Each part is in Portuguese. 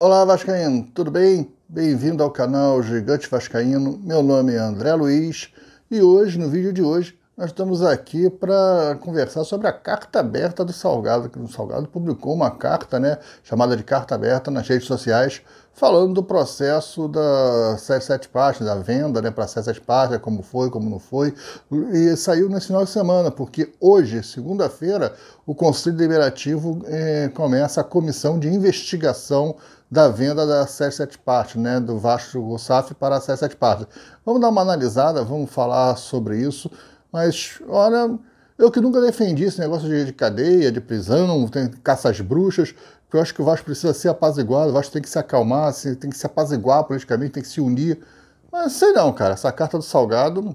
Olá Vascaíno, tudo bem? Bem-vindo ao canal Gigante Vascaíno. Meu nome é André Luiz e hoje, no vídeo de hoje, nós estamos aqui para conversar sobre a carta aberta do Salgado, que o Salgado publicou uma carta, né, chamada de carta aberta nas redes sociais, falando do processo da 77 páginas, da venda, né, para 77 páginas, como foi, como não foi, e saiu nesse final de semana, porque hoje, segunda-feira, o Conselho Deliberativo eh, começa a comissão de investigação da venda da CR7 Parte, né, do Vasco Gossaf para a CR7 Parte. Vamos dar uma analisada, vamos falar sobre isso, mas olha, eu que nunca defendi esse negócio de, cadeia, de prisão, tem caças bruxas, porque eu acho que o Vasco precisa ser apaziguado, o Vasco tem que se acalmar, tem que se apaziguar politicamente, tem que se unir. Mas sei não, cara, essa carta do Salgado,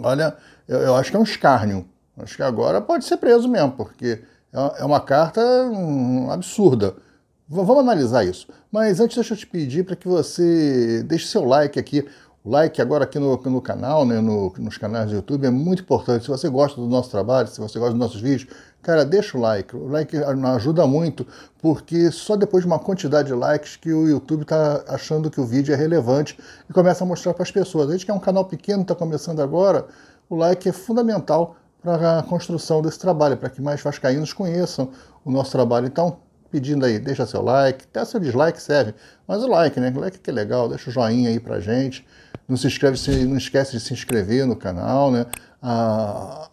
olha, eu, eu acho que é um escárnio. Acho que agora pode ser preso mesmo, porque é, é uma carta hum, absurda. Vamos analisar isso. Mas antes, deixa eu te pedir para que você deixe seu like aqui. O like agora aqui no, no canal, né, no, nos canais do YouTube, é muito importante. Se você gosta do nosso trabalho, se você gosta dos nossos vídeos, cara, deixa o like. O like ajuda muito, porque só depois de uma quantidade de likes que o YouTube está achando que o vídeo é relevante e começa a mostrar para as pessoas. A gente que é um canal pequeno, está começando agora, o like é fundamental para a construção desse trabalho, para que mais vascaínos conheçam o nosso trabalho. Então, pedindo aí, deixa seu like, até seu dislike serve, mas o like, né? O like que é legal, deixa o joinha aí pra gente. Não se inscreve, se, não esquece de se inscrever no canal, né?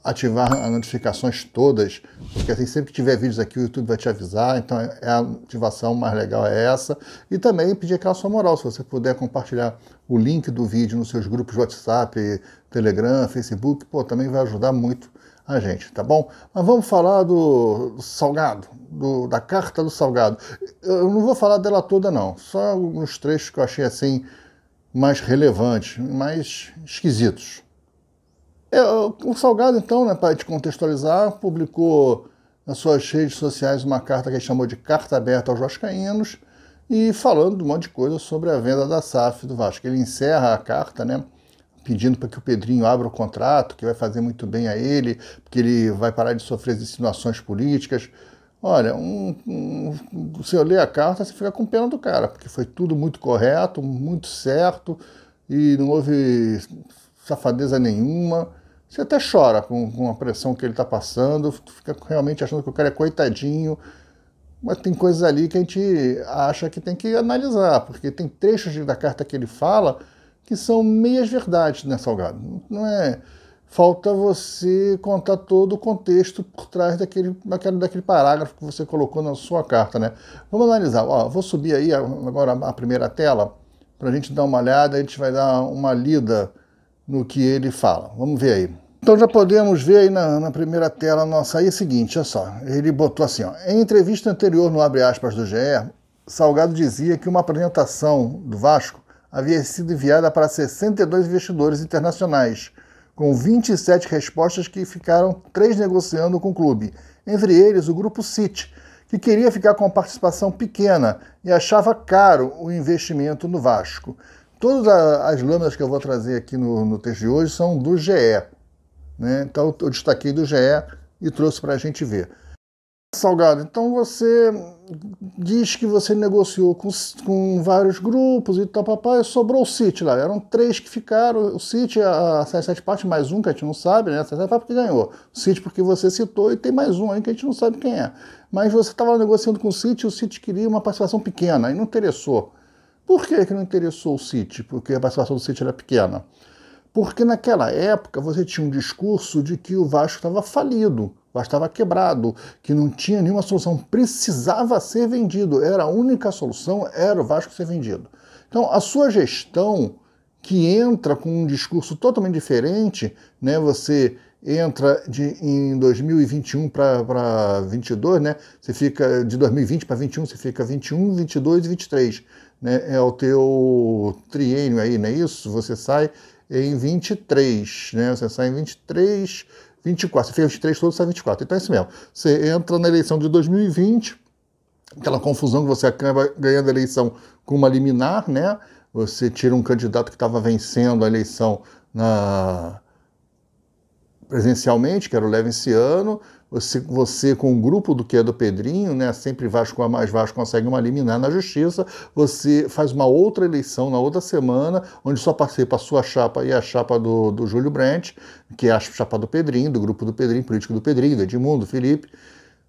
ativar as notificações todas, porque assim, sempre que tiver vídeos aqui, o YouTube vai te avisar, então é, é a ativação mais legal é essa. E também pedir aquela sua moral, se você puder compartilhar o link do vídeo nos seus grupos de WhatsApp, Telegram, Facebook, pô, também vai ajudar muito a gente, tá bom? Mas vamos falar do, do Salgado, do, da carta do Salgado. Eu não vou falar dela toda, não, só alguns trechos que eu achei assim mais relevantes, mais esquisitos. É, o Salgado, então, né, para te contextualizar, publicou nas suas redes sociais uma carta que ele chamou de Carta Aberta aos Vascaínos e falando um monte de coisa sobre a venda da SAF do Vasco. Ele encerra a carta, né? pedindo para que o Pedrinho abra o contrato, que vai fazer muito bem a ele, porque ele vai parar de sofrer insinuações políticas. Olha, um, um, se eu ler a carta, você fica com pena do cara, porque foi tudo muito correto, muito certo, e não houve safadeza nenhuma. Você até chora com, com a pressão que ele está passando, fica realmente achando que o cara é coitadinho. Mas tem coisas ali que a gente acha que tem que analisar, porque tem trechos da carta que ele fala que são meias verdades, né, Salgado? Não é. Falta você contar todo o contexto por trás daquele, daquele, daquele parágrafo que você colocou na sua carta, né? Vamos analisar. Ó, vou subir aí agora a primeira tela para a gente dar uma olhada, a gente vai dar uma lida no que ele fala. Vamos ver aí. Então já podemos ver aí na, na, primeira tela nossa aí é o seguinte, olha só, ele botou assim, ó, em entrevista anterior no Abre Aspas do GE, Salgado dizia que uma apresentação do Vasco havia sido enviada para 62 investidores internacionais, com 27 respostas que ficaram três negociando com o clube, entre eles o grupo CIT, que queria ficar com uma participação pequena e achava caro o investimento no Vasco. Todas as lâminas que eu vou trazer aqui no, no texto de hoje são do GE. Né? Então eu destaquei do GE e trouxe para a gente ver. Salgado, então você diz que você negociou com, com vários grupos e tal, papai, e sobrou o City lá. Eram três que ficaram, o City, a 77 Parte, mais um que a gente não sabe, né? A 77 porque ganhou. O City porque você citou e tem mais um aí que a gente não sabe quem é. Mas você estava negociando com o City e o City queria uma participação pequena e não interessou. Por que, que não interessou o City? Porque a participação do City era pequena. Porque naquela época você tinha um discurso de que o Vasco estava falido mas estava quebrado, que não tinha nenhuma solução, precisava ser vendido, era a única solução, era o Vasco ser vendido. Então, a sua gestão, que entra com um discurso totalmente diferente, né? Você entra de, em 2021 para 22, né? Você fica de 2020 para 21, você fica 21, 22 e 23, né? É o teu triênio aí, não é isso? Você sai em 23, né? Você sai em 23, 24. Você fez os três todos, sai 24. Então é isso mesmo. Você entra na eleição de 2020, aquela confusão que você acaba ganhando a eleição com uma liminar, né? Você tira um candidato que estava vencendo a eleição na... presencialmente, que era o ano você, você com o um grupo do que é do Pedrinho, né, sempre Vasco a mais Vasco consegue uma liminar na justiça, você faz uma outra eleição na outra semana, onde só participa a sua chapa e a chapa do, do Júlio Brandt, que é a chapa do Pedrinho, do grupo do Pedrinho, político do Pedrinho, do Edmundo, Felipe,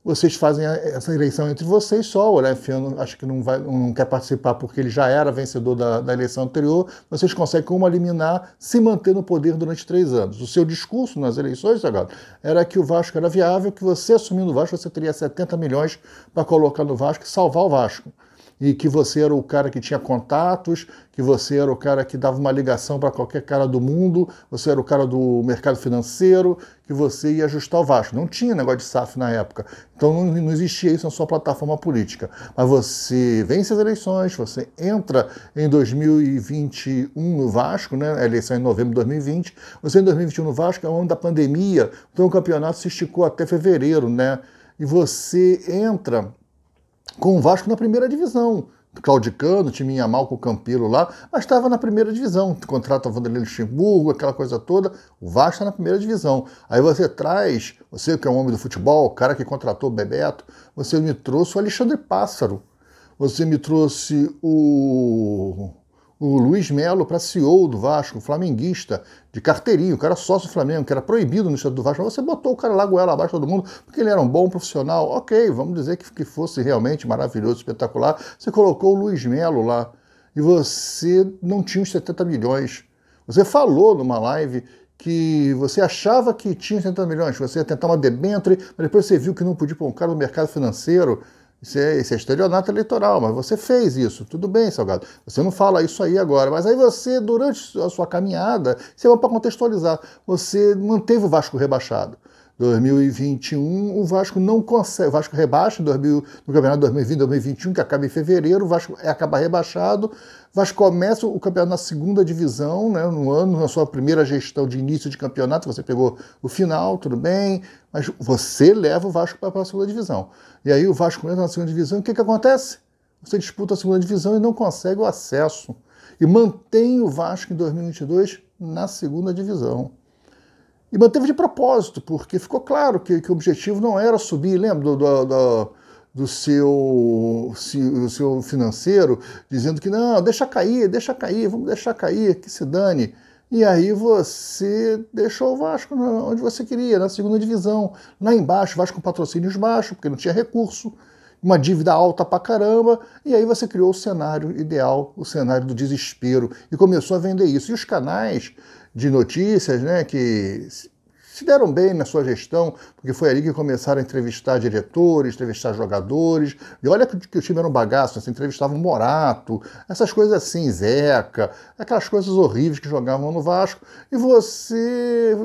vocês fazem essa eleição entre vocês só. O Olaf Fiano acho que não, vai, não quer participar porque ele já era vencedor da, da eleição anterior. Vocês conseguem, como eliminar, se manter no poder durante três anos. O seu discurso nas eleições, agora era que o Vasco era viável, que você assumindo o Vasco, você teria 70 milhões para colocar no Vasco e salvar o Vasco e que você era o cara que tinha contatos, que você era o cara que dava uma ligação para qualquer cara do mundo, você era o cara do mercado financeiro, que você ia ajustar o Vasco. Não tinha negócio de SAF na época. Então não, existia isso na sua plataforma política. Mas você vence as eleições, você entra em 2021 no Vasco, né? A eleição é em novembro de 2020. Você em 2021 no Vasco é o ano da pandemia, então o campeonato se esticou até fevereiro, né? E você entra com o Vasco na primeira divisão. Claudicando, timinha mal com o Campilo lá, mas estava na primeira divisão. Contrata o Vanderlei Luxemburgo, aquela coisa toda. O Vasco está na primeira divisão. Aí você traz, você que é um homem do futebol, o cara que contratou o Bebeto, você me trouxe o Alexandre Pássaro. Você me trouxe o o Luiz Melo para CEO do Vasco, flamenguista, de carteirinho, o cara sócio do Flamengo, que era proibido no estado do Vasco, você botou o cara lá goela abaixo todo mundo, porque ele era um bom profissional, ok, vamos dizer que, que fosse realmente maravilhoso, espetacular, você colocou o Luiz Melo lá, e você não tinha os 70 milhões. Você falou numa live que você achava que tinha 70 milhões, você ia tentar uma debenture, mas depois você viu que não podia pôr um cara no mercado financeiro, isso é, isso é estelionato eleitoral, mas você fez isso. Tudo bem, Salgado. Você não fala isso aí agora, mas aí você, durante a sua caminhada, você vai para contextualizar, você manteve o Vasco rebaixado. 2021, o Vasco não consegue. O Vasco rebaixa 2000, no campeonato 2020, 2021, que acaba em fevereiro, o Vasco é, acaba rebaixado. O Vasco começa o campeonato na segunda divisão, né, no ano, na sua primeira gestão de início de campeonato, você pegou o final, tudo bem, mas você leva o Vasco para a segunda divisão. E aí o Vasco entra na segunda divisão, e o que, que acontece? Você disputa a segunda divisão e não consegue o acesso. E mantém o Vasco em 2022 na segunda divisão. E manteve de propósito, porque ficou claro que, que o objetivo não era subir, lembra do, do, do, do seu, do seu financeiro, dizendo que não, deixa cair, deixa cair, vamos deixar cair, que se dane. E aí você deixou o Vasco onde você queria, na segunda divisão, lá embaixo, Vasco com patrocínios baixos, porque não tinha recurso, uma dívida alta pra caramba, e aí você criou o cenário ideal, o cenário do desespero, e começou a vender isso. E os canais de notícias, né, que se deram bem na sua gestão, porque foi ali que começaram a entrevistar diretores, entrevistar jogadores. E olha que, o time era um bagaço, você assim, entrevistava o Morato, essas coisas assim, Zeca, aquelas coisas horríveis que jogavam no Vasco. E você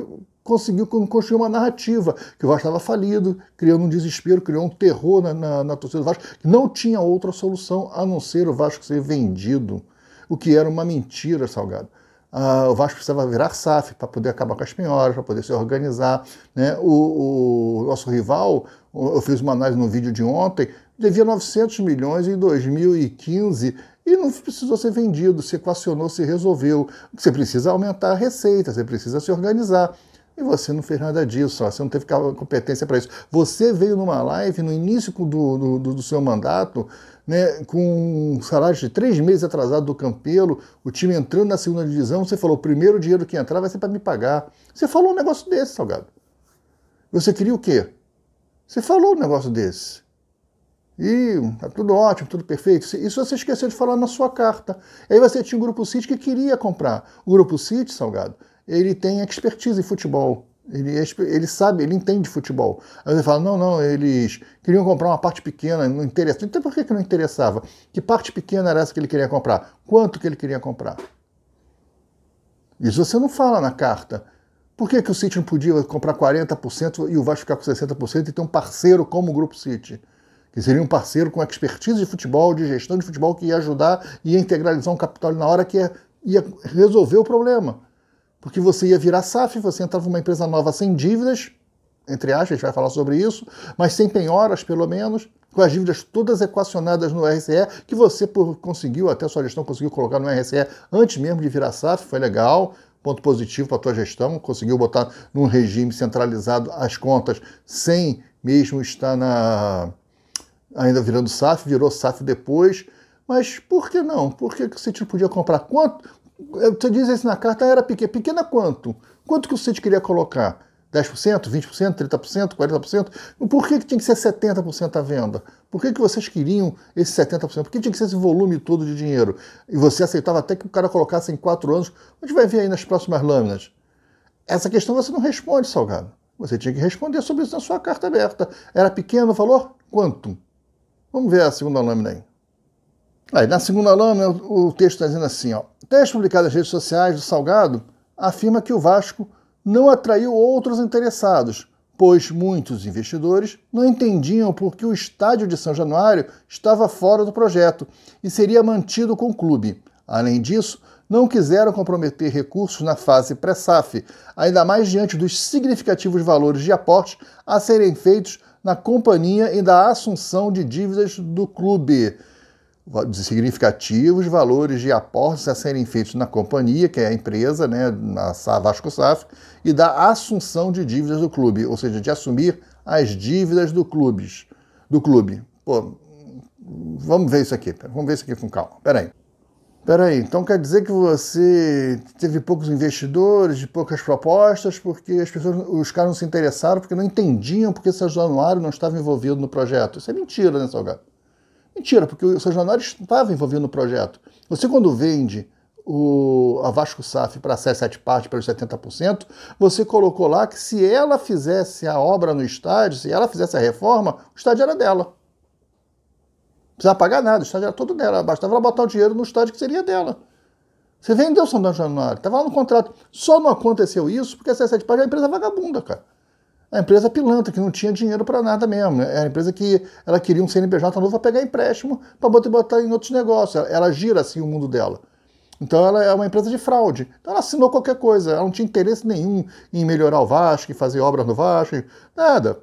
conseguiu construir uma narrativa, que o Vasco estava falido, criando um desespero, criou um terror na, na, na torcida do Vasco, que não tinha outra solução a não ser o Vasco ser vendido, o que era uma mentira, Salgado. Ah, o Vasco precisava virar SAF para poder acabar com as penhoras, para poder se organizar. Né? O, o, nosso rival, eu fiz uma análise no vídeo de ontem, devia 900 milhões em 2015 e não precisou ser vendido, se equacionou, se resolveu. Você precisa aumentar a receita, você precisa se organizar. E você não fez nada disso, você não teve competência para isso. Você veio numa live no início do, do, do seu mandato né, com um salário de três meses atrasado do Campelo, o time entrando na segunda divisão, você falou, o primeiro dinheiro que entrar vai ser para me pagar. Você falou um negócio desse, Salgado. Você queria o quê? Você falou um negócio desse. E tá tudo ótimo, tudo perfeito. Isso você esqueceu de falar na sua carta. Aí você tinha um grupo City que queria comprar. O grupo City, Salgado, ele tem expertise em futebol. Ele, é ele sabe, ele entende futebol. Aí você fala, não, não, eles queriam comprar uma parte pequena, não interessa. Então por que, que não interessava? Que parte pequena era essa que ele queria comprar? Quanto que ele queria comprar? Isso você não fala na carta. Por que, que o City não podia comprar 40% e o Vasco ficar com 60% e ter um parceiro como o Grupo City? Que seria um parceiro com expertise de futebol, de gestão de futebol, que ia ajudar e ia integralizar um capital na hora que ia, ia resolver o problema. Porque você ia virar SAF, você entrava numa empresa nova sem dívidas, entre aspas, a gente vai falar sobre isso, mas sem penhoras, pelo menos, com as dívidas todas equacionadas no RCE, que você conseguiu, até a sua gestão conseguiu colocar no RCE antes mesmo de virar SAF, foi legal, ponto positivo para a tua gestão, conseguiu botar num regime centralizado as contas sem mesmo estar na ainda virando SAF, virou SAF depois, mas por que não? Por que o podia comprar? Quanto, é, você diz isso assim, na carta, era pequena. Pequena quanto? Quanto que o City queria colocar? 10%, 20%, 30%, 40%? Por que, que tinha que ser 70% à venda? Por que, que vocês queriam esse 70%? Por que tinha que ser esse volume todo de dinheiro? E você aceitava até que o cara colocasse em 4 anos. A gente vai ver aí nas próximas lâminas. Essa questão você não responde, Salgado. Você tinha que responder sobre isso na sua carta aberta. Era pequeno o valor? Quanto? Vamos ver a segunda lâmina aí. Aí, na segunda lâmina, o texto está dizendo assim: ó, texto publicado nas redes sociais do Salgado afirma que o Vasco não atraiu outros interessados, pois muitos investidores não entendiam por que o estádio de São Januário estava fora do projeto e seria mantido com o clube. Além disso, não quiseram comprometer recursos na fase pré-SAF, ainda mais diante dos significativos valores de aporte a serem feitos na companhia e da assunção de dívidas do clube significativos valores de aportes a serem feitos na companhia, que é a empresa, né, na Vasco SAF, e da assunção de dívidas do clube, ou seja, de assumir as dívidas do, do clube. Pô, vamos ver isso aqui, vamos ver isso aqui com calma. Peraí. Peraí, então quer dizer que você teve poucos investidores, poucas propostas, porque as pessoas, os caras não se interessaram, porque não entendiam porque seu Anuário não estava envolvido no projeto. Isso é mentira, né, Salgado? Mentira, porque o São Januário estava envolvido no projeto. Você, quando vende o, a Vasco SAF para a C7 Parte pelos 70%, você colocou lá que se ela fizesse a obra no estádio, se ela fizesse a reforma, o estádio era dela. Não precisava pagar nada, o estádio era todo dela. Bastava ela botar o dinheiro no estádio que seria dela. Você vendeu São Januário, estava lá no contrato. Só não aconteceu isso porque a C7 Parte é uma empresa vagabunda, cara. A empresa pilantra, que não tinha dinheiro para nada mesmo. Né? Era a empresa que ela queria um CNPJ novo para pegar empréstimo para botar em outros negócios. Ela, gira assim o mundo dela. Então ela é uma empresa de fraude. Então ela assinou qualquer coisa, ela não tinha interesse nenhum em melhorar o Vasco, em fazer obras no Vasco, nada.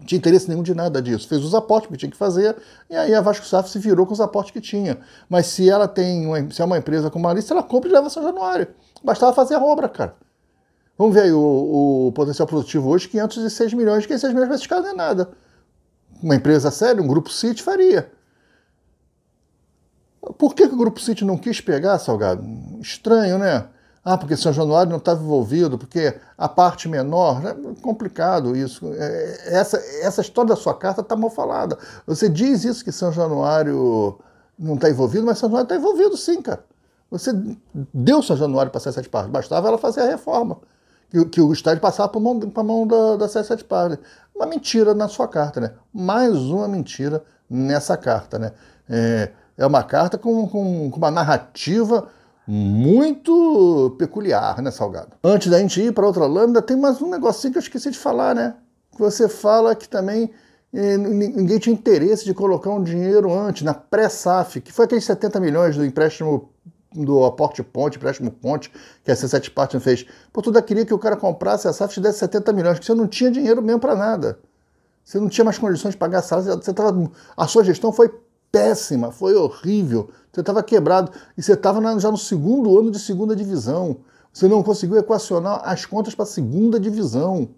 Não tinha interesse nenhum de nada disso. Fez os aportes que tinha que fazer, e aí a Vasco Saf se virou com os aportes que tinha. Mas se ela tem uma, se é uma empresa com uma lista, ela compra e leva São Januário. Bastava fazer a obra, cara. Vamos ver aí o, o potencial produtivo hoje, 506 milhões, 506 milhões para esses caras não é nada. Uma empresa séria, um grupo City faria. Por que, que o Grupo City não quis pegar, Salgado? Estranho, né? Ah, porque São Januário não estava envolvido, porque a parte menor. Né? Complicado isso. É, é, essa, essa história da sua carta está mal falada. Você diz isso que São Januário não está envolvido, mas São Januário está envolvido sim, cara. Você deu São Januário para ser parte, bastava ela fazer a reforma que, que o estádio passava para a mão, pra mão da, da CS7 Parley. Uma mentira na sua carta, né? Mais uma mentira nessa carta, né? É, é uma carta com, com, com uma narrativa muito peculiar, né, Salgado? Antes da gente ir para outra lâmina, tem mais um negocinho que eu esqueci de falar, né? você fala que também eh, ninguém tinha interesse de colocar um dinheiro antes, na pré-SAF, que foi aqueles 70 milhões do empréstimo do aporte ponte, empréstimo ponte, que a C7 Partner fez. Pô, tu ainda queria que o cara comprasse a SAF e desse 70 milhões, que você não tinha dinheiro mesmo para nada. Você não tinha mais condições de pagar a SAF, você tava, a sua gestão foi péssima, foi horrível. Você estava quebrado e você estava já no segundo ano de segunda divisão. Você não conseguiu equacionar as contas para a segunda divisão.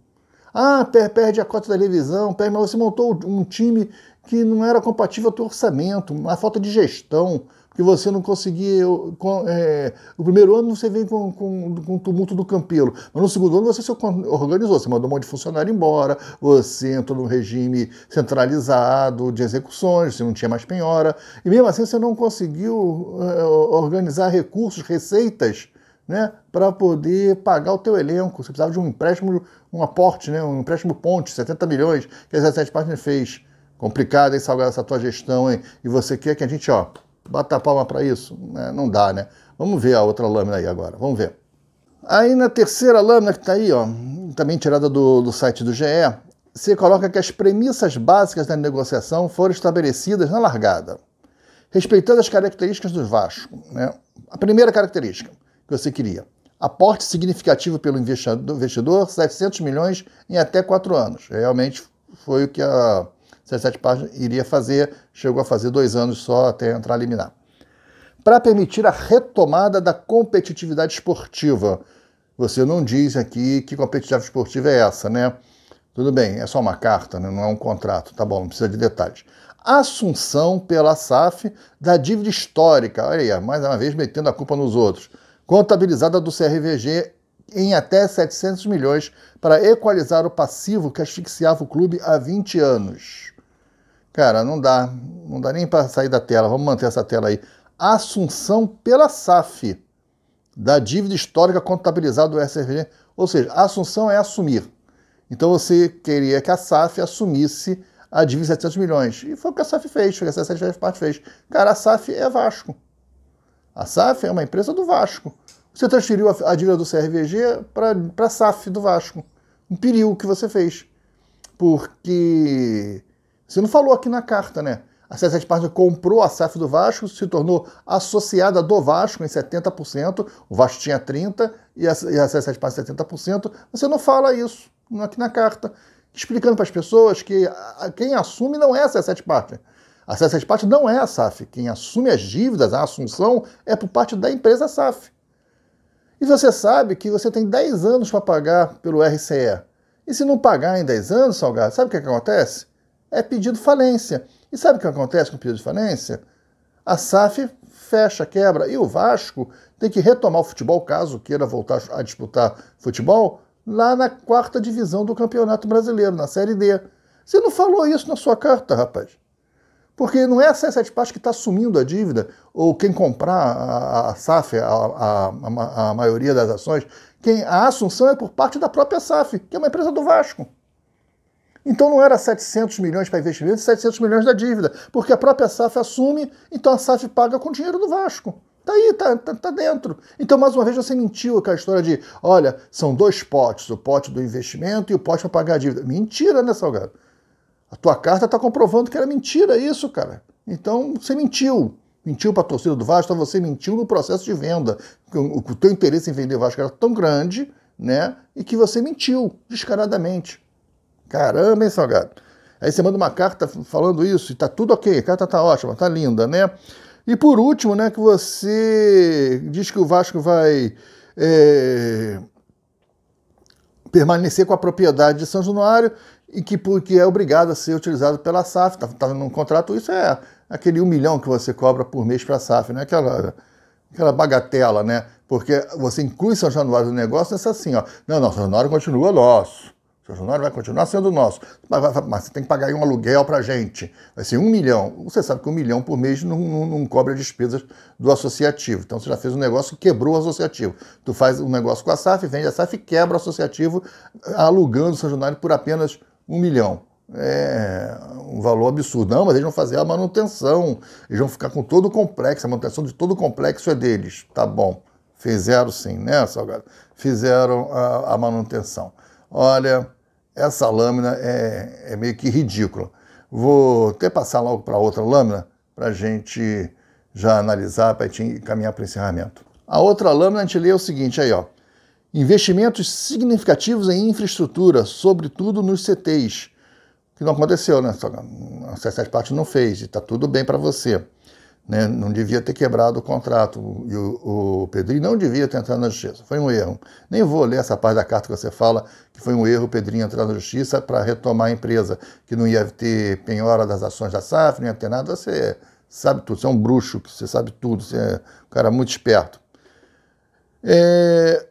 Ah, perde a cota da televisão, perde, mas você montou um time que não era compatível o teu orçamento, uma falta de gestão que você não conseguiu. É, o primeiro ano você vem com, com, com o tumulto do campelo, mas no segundo ano você se organizou, você mandou um monte de funcionário embora, você entrou num regime centralizado de execuções, você não tinha mais penhora, e mesmo assim você não conseguiu é, organizar recursos, receitas. Né, para poder pagar o teu elenco. Você precisava de um empréstimo, um aporte, né, um empréstimo ponte, 70 milhões, que a 17 Partners fez. Complicado, hein, Salgado, essa tua gestão, hein? E você quer que a gente, ó, Bata a palma para isso? É, não dá, né? Vamos ver a outra lâmina aí agora, vamos ver. Aí na terceira lâmina que está aí, ó, também tirada do, do site do GE, Você coloca que as premissas básicas da negociação foram estabelecidas na largada, respeitando as características do Vasco. Né? A primeira característica que você queria, aporte significativo pelo investidor, 700 milhões em até quatro anos. Realmente foi o que a, 17 páginas, iria fazer, chegou a fazer dois anos só até entrar a liminar. Para permitir a retomada da competitividade esportiva. Você não diz aqui que competitividade esportiva é essa, né? Tudo bem, é só uma carta, né? não é um contrato, tá bom, não precisa de detalhes. Assunção pela SAF da dívida histórica, olha aí, mais uma vez metendo a culpa nos outros, contabilizada do CRVG em até 700 milhões para equalizar o passivo que asfixiava o clube há 20 anos. Cara, não dá. Não dá nem para sair da tela. Vamos manter essa tela aí. Assunção pela SAF da dívida histórica contabilizada do SRG. Ou seja, a assunção é assumir. Então você queria que a SAF assumisse a dívida de 700 milhões. E foi o que a SAF fez, foi o que a SAF parte fez. Cara, a SAF é Vasco. A SAF é uma empresa do Vasco. Você transferiu a, dívida do CRVG para a SAF do Vasco. Um perigo que você fez. Porque você não falou aqui na carta, né? A CSS Partner comprou a SAF do Vasco, se tornou associada do Vasco em 70%, o Vasco tinha 30% e a, e 7 CSS Partners 70%. Você não fala isso aqui na carta, explicando para as pessoas que quem assume não é a CSS Partner. A CSS Partner não é a SAF. Quem assume as dívidas, a assunção, é por parte da empresa SAF. E você sabe que você tem 10 anos para pagar pelo RCE. E se não pagar em 10 anos, Salgado, sabe o que, é que acontece? é pedido falência. E sabe o que acontece com o pedido de falência? A SAF fecha, quebra. E o Vasco tem que retomar o futebol, caso queira voltar a disputar futebol, lá na quarta divisão do Campeonato Brasileiro, na Série D. Você não falou isso na sua carta, rapaz. Porque não é a CS7 Paz que está assumindo a dívida, ou quem comprar a, a SAF, a, a, a maioria das ações, quem, a assunção é por parte da própria SAF, que é uma empresa do Vasco. Então não era 700 milhões para investimento, 700 milhões da dívida, porque a própria SAF assume, então a SAF paga com dinheiro do Vasco. Tá aí, tá, tá, tá, dentro. Então, mais uma vez, você mentiu com a história de: olha, são dois potes, o pote do investimento e o pote para pagar a dívida. Mentira, né, Salgado? A tua carta tá comprovando que era mentira isso, cara. Então, você mentiu. Mentiu para a torcida do Vasco, então você mentiu no processo de venda. O, o teu interesse em vender o Vasco era tão grande, né? E que você mentiu descaradamente. Caramba, hein, Salgado? Aí você manda uma carta falando isso e tá tudo ok, a carta tá ótima, tá linda, né? E por último, né, que você diz que o Vasco vai é, permanecer com a propriedade de São Januário e que porque é obrigado a ser utilizado pela SAF, tá, tá num contrato, isso é aquele um milhão que você cobra por mês para a SAF, né? Aquela, aquela bagatela, né? Porque você inclui São Januário no negócio, é assim, ó. Não, não, São Januário continua nosso. Seu jornal vai continuar sendo nosso. Mas você tem que pagar aí um aluguel para a gente. Vai ser um milhão. Você sabe que um milhão por mês não, não, não cobre as despesas do associativo. Então você já fez um negócio que quebrou o associativo. Tu faz um negócio com a SAF, vende a SAF e quebra o associativo alugando o seu jornal por apenas um milhão é um valor absurdo. Não, mas eles vão fazer a manutenção, eles vão ficar com todo o complexo, a manutenção de todo o complexo é deles. Tá bom, fizeram sim, né, Salgado? Fizeram a, a manutenção. Olha, essa lâmina é, é meio que ridícula. Vou até passar logo para outra lâmina para a gente já analisar, para gente caminhar para o encerramento. A outra lâmina a gente lê o seguinte aí, ó. Investimentos significativos em infraestrutura, sobretudo nos CTs. Que não aconteceu, né? A CSS Parte não fez, e está tudo bem para você. Né? Não devia ter quebrado o contrato. E o, o Pedrinho não devia ter entrado na justiça. Foi um erro. Nem vou ler essa parte da carta que você fala que foi um erro o Pedrinho entrar na justiça para retomar a empresa, que não ia ter penhora das ações da SAF, não ia ter nada. Você sabe tudo. Você é um bruxo, você sabe tudo. Você é um cara muito esperto. É,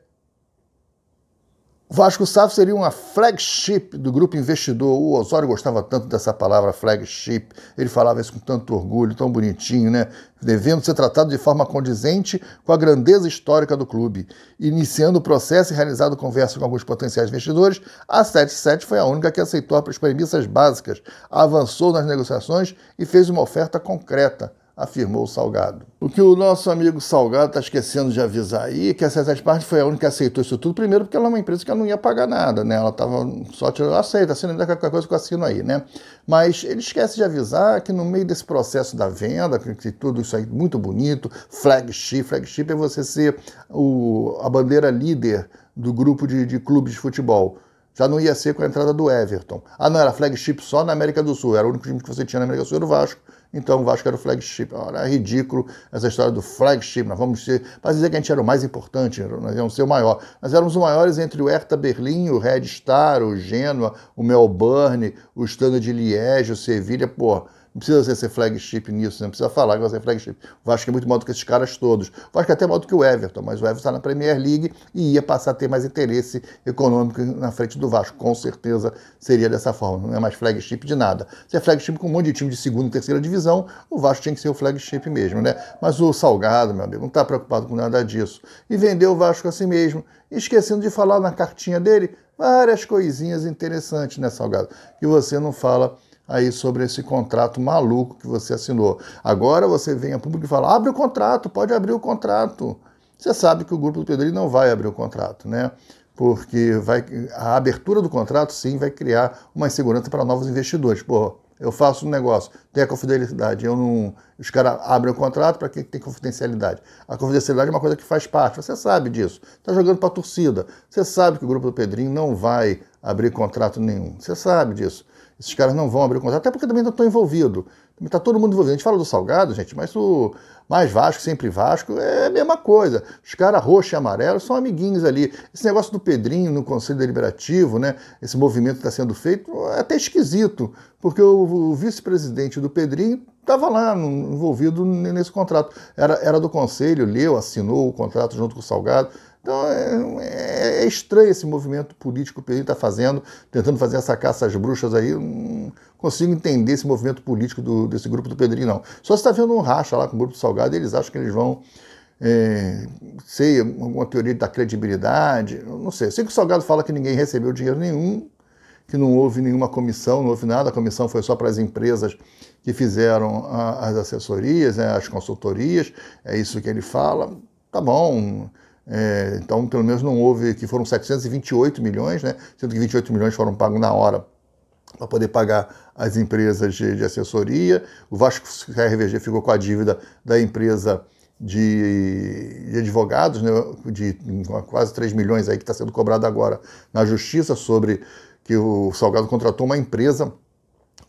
Vasco SAF seria uma flagship do grupo investidor. O Osório gostava tanto dessa palavra flagship, ele falava isso com tanto orgulho, tão bonitinho, né? Devendo ser tratado de forma condizente com a grandeza histórica do clube. Iniciando o processo e realizado conversa com alguns potenciais investidores, a 77 foi a única que aceitou as premissas básicas, avançou nas negociações e fez uma oferta concreta afirmou o Salgado. O que o nosso amigo Salgado está esquecendo de avisar aí é que a César Parte foi a única que aceitou isso tudo, primeiro porque ela é uma empresa que não ia pagar nada, né? Ela estava só tirando, aceita, assina qualquer coisa que eu assino aí, né? Mas ele esquece de avisar que no meio desse processo da venda, que tudo isso aí muito bonito, flagship, flagship é você ser o, a bandeira líder do grupo de, de clubes de futebol já não ia ser com a entrada do Everton. Ah, não, era flagship só na América do Sul, era o único time que você tinha na América do Sul, era o Vasco. Então o Vasco era o flagship. olha é ridículo essa história do flagship. Nós vamos ser. Para dizer que a gente era o mais importante, nós íamos ser o maior. Nós éramos os maiores entre o Hertha Berlim, o Red Star, o Genoa, o Melbourne, o Standard de Liege, o Sevilha, pô. Não precisa ser, flagship nisso, né? não precisa falar que vai ser flagship. O Vasco é muito maior do que esses caras todos. O Vasco é até maior do que o Everton, mas o Everton está na Premier League e ia passar a ter mais interesse econômico na frente do Vasco. Com certeza seria dessa forma. Não é mais flagship de nada. Se é flagship com um monte de time de segunda e terceira divisão, o Vasco tinha que ser o flagship mesmo, né? Mas o Salgado, meu amigo, não está preocupado com nada disso. E vendeu o Vasco a si mesmo, esquecendo de falar na cartinha dele várias coisinhas interessantes, né, Salgado? Que você não fala aí sobre esse contrato maluco que você assinou. Agora você vem a público e fala: abre o contrato, pode abrir o contrato. Você sabe que o grupo do Pedrinho não vai abrir o contrato, né? Porque vai, a abertura do contrato, sim, vai criar uma insegurança para novos investidores. Pô, eu faço um negócio, tem a confidencialidade, eu não, os caras abrem o contrato para quem tem confidencialidade. A confidencialidade é uma coisa que faz parte, você sabe disso. Está jogando para a torcida. Você sabe que o grupo do Pedrinho não vai abrir contrato nenhum. Você sabe disso. Esses caras não vão abrir o contrato, até porque também não estão envolvidos. Está todo mundo envolvido. A gente fala do Salgado, gente, mas o mais Vasco, sempre Vasco, é a mesma coisa. Os caras roxo e amarelo são amiguinhos ali. Esse negócio do Pedrinho no Conselho Deliberativo, né? Esse movimento está sendo feito é até esquisito, porque o, o vice-presidente do Pedrinho estava lá envolvido nesse contrato. Era, era do Conselho, leu, assinou o contrato junto com o Salgado. Então é, é, é estranho esse movimento político que o PL está fazendo, tentando fazer essa caça às bruxas aí. Não consigo entender esse movimento político do, desse grupo do Pedrinho, não. Só se está vendo um racha lá com o grupo Salgado, eles acham que eles vão é, sei, alguma teoria da credibilidade, não sei. sei que o Salgado fala que ninguém recebeu dinheiro nenhum, que não houve nenhuma comissão, não houve nada, a comissão foi só para as empresas que fizeram a, as assessorias, né, as consultorias, é isso que ele fala. Tá bom, é, então, pelo menos não houve, que foram 728 milhões, né? sendo que 28 milhões foram pagos na hora para poder pagar as empresas de, de assessoria. O Vasco RVG ficou com a dívida da empresa de, de advogados, né? de quase 3 milhões aí que está sendo cobrado agora na justiça sobre que o Salgado contratou uma empresa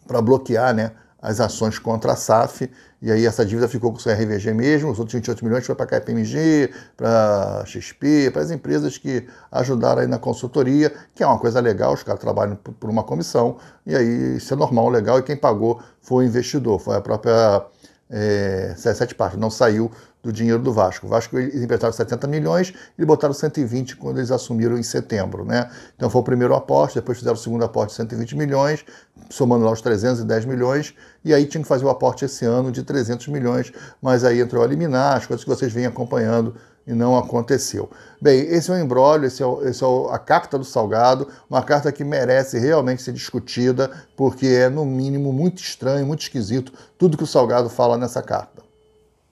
para bloquear né, as ações contra a SAF, e aí essa dívida ficou com o CRVG mesmo, os outros 28 milhões foi para a KPMG, para a XP, para as empresas que ajudaram aí na consultoria, que é uma coisa legal, os caras trabalham por uma comissão, e aí isso é normal, legal, e quem pagou foi o investidor, foi a própria é, 77 Partes, não saiu do dinheiro do Vasco. O Vasco eles inventaram 70 milhões e botaram 120 quando eles assumiram em setembro, né? Então foi o primeiro aporte, depois fizeram o segundo aporte de 120 milhões, somando lá os 310 milhões, e aí tinha que fazer o aporte esse ano de 300 milhões, mas aí entrou a liminar, as coisas que vocês vêm acompanhando e não aconteceu. Bem, esse é o um embrólio, esse é, esse é a carta do Salgado, uma carta que merece realmente ser discutida, porque é, no mínimo, muito estranho, muito esquisito tudo que o Salgado fala nessa carta.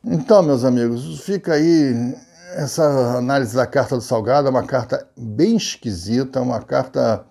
Então, meus amigos, fica aí essa análise da carta do Salgado, é uma carta bem esquisita, uma carta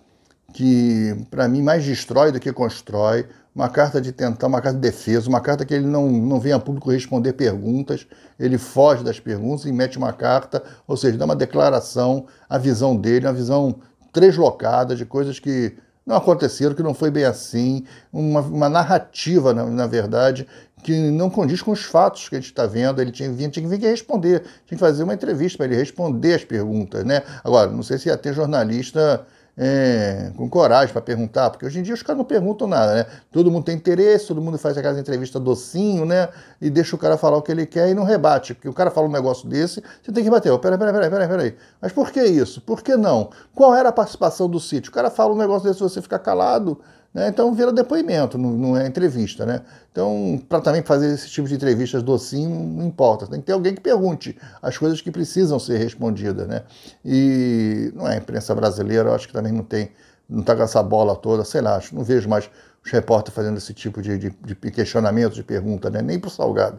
que, para mim, mais destrói do que constrói, uma carta de tentar, uma carta de defesa, uma carta que ele não, não vem a público responder perguntas, ele foge das perguntas e mete uma carta, ou seja, dá uma declaração, a visão dele, uma visão deslocada de coisas que não aconteceram, que não foi bem assim, uma, uma narrativa, na, na verdade, que não condiz com os fatos que a gente está vendo. Ele tinha, tinha, que vir aqui responder, tinha que fazer uma entrevista para ele responder as perguntas, né? Agora, não sei se ia ter jornalista é, com coragem para perguntar, porque hoje em dia os caras não perguntam nada, né? Todo mundo tem interesse, todo mundo faz aquela entrevista docinho, né? E deixa o cara falar o que ele quer e não rebate, porque o cara fala um negócio desse, você tem que bater. Oh, peraí, peraí, peraí, peraí, peraí. Mas por que isso? Por que não? Qual era a participação do sítio? O cara fala um negócio desse, você fica calado. Né? Então vira depoimento, não, não é entrevista. Né? Então, para também fazer esse tipo de entrevistas docinho, não importa. Tem que ter alguém que pergunte as coisas que precisam ser respondidas. Né? E não é a imprensa brasileira, eu acho que também não tem, não está com essa bola toda, sei lá, não vejo mais os repórteres fazendo esse tipo de, de, de questionamento, de pergunta, né? nem para o Salgado.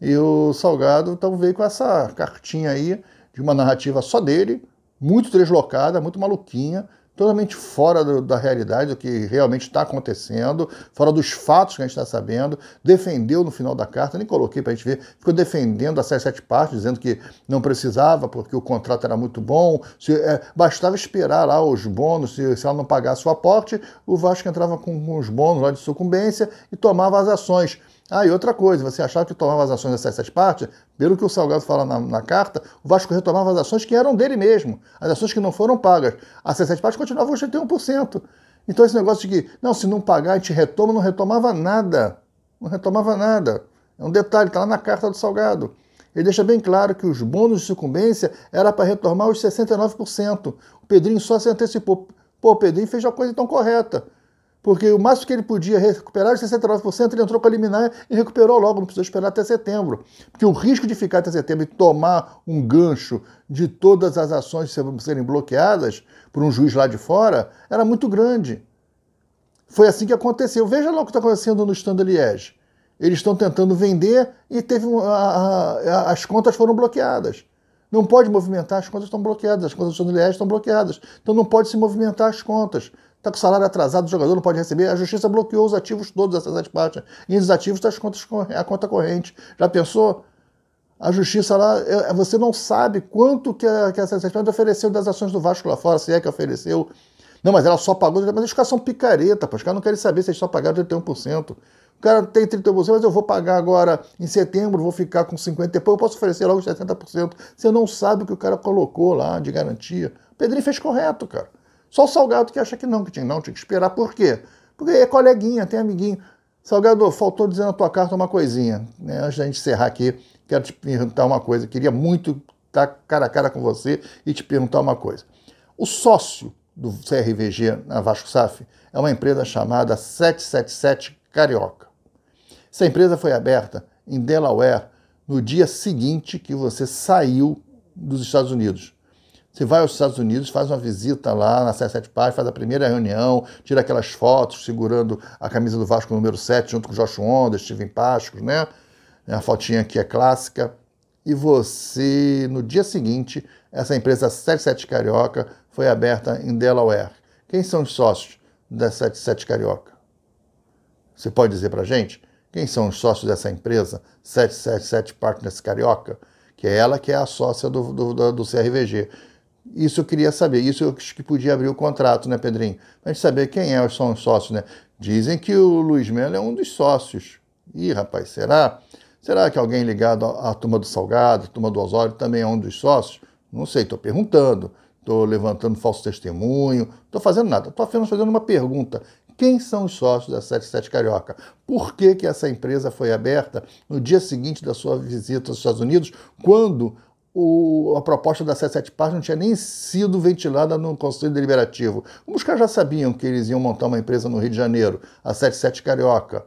E o Salgado então veio com essa cartinha aí de uma narrativa só dele, muito deslocada, muito maluquinha, totalmente fora do, da realidade, do que realmente está acontecendo, fora dos fatos que a gente está sabendo. Defendeu no final da carta, nem coloquei para a gente ver, ficou defendendo as sete partes, dizendo que não precisava, porque o contrato era muito bom, se, é, bastava esperar lá os bônus, se, se ela não pagasse o aporte, o Vasco entrava com, com os bônus lá de sucumbência e tomava as ações. Ah, e outra coisa, você achava que tomava as ações das terceras partes, pelo que o Salgado fala na, na, carta, o Vasco retomava as ações que eram dele mesmo, as ações que não foram pagas. As terceras partes continuavam os 81%. Então esse negócio de que, não, se não pagar a gente retoma, não retomava nada. Não retomava nada. É um detalhe, está lá na carta do Salgado. Ele deixa bem claro que os bônus de sucumbência era para retomar os 69%. O Pedrinho só se antecipou. Pô, o Pedrinho fez a coisa então correta porque o máximo que ele podia recuperar era 69%, ele entrou com a liminar e recuperou logo, não precisou esperar até setembro. Porque o risco de ficar até setembro e tomar um gancho de todas as ações serem bloqueadas por um juiz lá de fora era muito grande. Foi assim que aconteceu. Veja lá o que está acontecendo no stand Liège. Eles estão tentando vender e teve a, a, as contas foram bloqueadas. Não pode movimentar, as contas estão bloqueadas, as contas do stand Liège estão bloqueadas. Então não pode se movimentar as contas. Está com salário atrasado, o jogador não pode receber. A justiça bloqueou os ativos todos dessas sete partes. E os ativos das contas, é a conta corrente. Já pensou? A justiça lá, é, é, você não sabe quanto que a, que a sete partes ofereceu das ações do Vasco lá fora, se é que ofereceu. Não, mas ela só pagou. Mas os caras são picareta, pô. os caras não querem saber se eles só pagaram 31%. O cara tem 31%, mas eu vou pagar agora em setembro, vou ficar com 50%, depois eu posso oferecer logo 70%. Você não sabe o que o cara colocou lá de garantia. O Pedrinho fez correto, cara. Só o Salgado que acha que não, que tinha, não, tinha que esperar. Por quê? Porque é coleguinha, tem amiguinho. Salgado, faltou dizer na tua carta uma coisinha. Né? Antes da gente encerrar aqui, quero te perguntar uma coisa. Queria muito estar cara a cara com você e te perguntar uma coisa. O sócio do CRVG na Vasco SAF é uma empresa chamada 777 Carioca. Essa empresa foi aberta em Delaware no dia seguinte que você saiu dos Estados Unidos. Você vai aos Estados Unidos, faz uma visita lá na 77 Paz, faz a primeira reunião, tira aquelas fotos segurando a camisa do Vasco número 7 junto com o Josh Onda, Steven Pascos, né? É a fotinha aqui é clássica. E você, no dia seguinte, essa empresa 77 Carioca foi aberta em Delaware. Quem são os sócios da 77 Carioca? Você pode dizer para gente? Quem são os sócios dessa empresa 777 Partners Carioca? Que é ela que é a sócia do, do, do CRVG. Isso eu queria saber, isso eu acho que podia abrir o contrato, né, Pedrinho? mas gente saber quem é, são os sócios, né? Dizem que o Luiz Melo é um dos sócios. Ih, rapaz, será? Será que alguém ligado à, à turma do Salgado, à turma do Osório, também é um dos sócios? Não sei, estou perguntando, estou levantando falso testemunho, estou fazendo nada, estou apenas fazendo uma pergunta. Quem são os sócios da 77 Carioca? Por que, que essa empresa foi aberta no dia seguinte da sua visita aos Estados Unidos, quando o, a proposta da 77 7 Partes não tinha nem sido ventilada no Conselho Deliberativo. Os caras já sabiam que eles iam montar uma empresa no Rio de Janeiro, a 77 Carioca.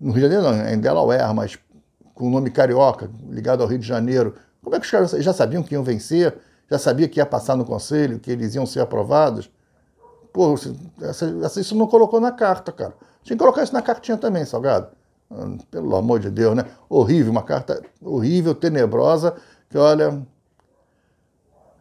No Rio de Janeiro não, em Delaware, mas com o nome Carioca, ligado ao Rio de Janeiro. Como é que os caras já sabiam que iam vencer? Já sabia que ia passar no Conselho, que eles iam ser aprovados? Pô, isso não colocou na carta, cara. Tinha que colocar isso na cartinha também, Salgado. Hum, pelo amor de Deus, né? Horrível, uma carta horrível, tenebrosa, que olha,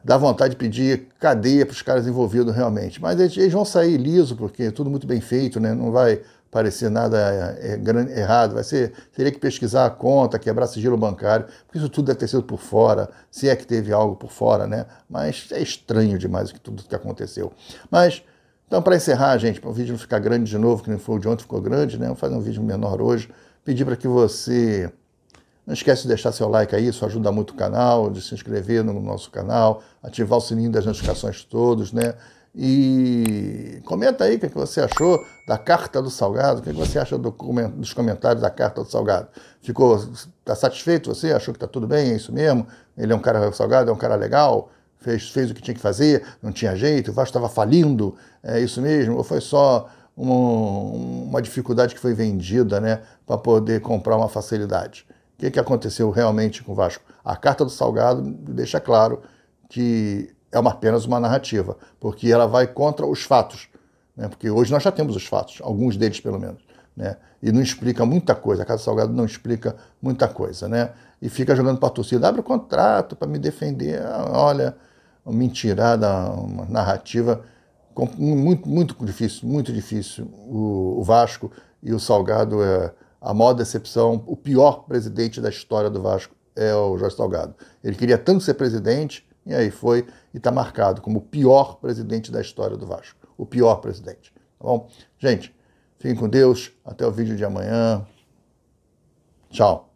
dá vontade de pedir cadeia para os caras envolvidos realmente. Mas eles, eles, vão sair liso, porque é tudo muito bem feito, né? não vai parecer nada é, é, errado. Vai ser, teria que pesquisar a conta, quebrar sigilo bancário, porque isso tudo deve ter sido por fora, se é que teve algo por fora, né? Mas é estranho demais o que tudo que aconteceu. Mas. Então, para encerrar, gente, para o vídeo não ficar grande de novo, que nem foi o de ontem, ficou grande, né? Vou fazer um vídeo menor hoje. Pedir para que você não esquece de deixar seu like aí, isso ajuda muito o canal, de se inscrever no nosso canal, ativar o sininho das notificações todos, né? E comenta aí o que, é você achou da Carta do Salgado, o que, é que você acha do, dos comentários da Carta do Salgado. Ficou, tá satisfeito você? Achou que tá tudo bem? É isso mesmo? Ele é um cara salgado, é um cara legal? Fez, fez o que tinha que fazer, não tinha jeito, o Vasco estava falindo, é isso mesmo? Ou foi só uma, uma dificuldade que foi vendida, né, para poder comprar uma facilidade? O que, que aconteceu realmente com o Vasco? A carta do Salgado deixa claro que é uma, apenas uma narrativa, porque ela vai contra os fatos. Né? Porque hoje nós já temos os fatos, alguns deles pelo menos. Né? E não explica muita coisa, a Casa Salgado não explica muita coisa, né? E fica jogando para a torcida, abre o contrato para me defender. Ah, olha, mentirada, uma narrativa muito, muito difícil, muito difícil. O, o Vasco e o Salgado é, a maior decepção, o pior presidente da história do Vasco é o Jorge Salgado. Ele queria tanto ser presidente, e aí foi, e está marcado como o pior presidente da história do Vasco. O pior presidente. Tá bom? Gente, fiquem com Deus. Até o vídeo de amanhã. Tchau.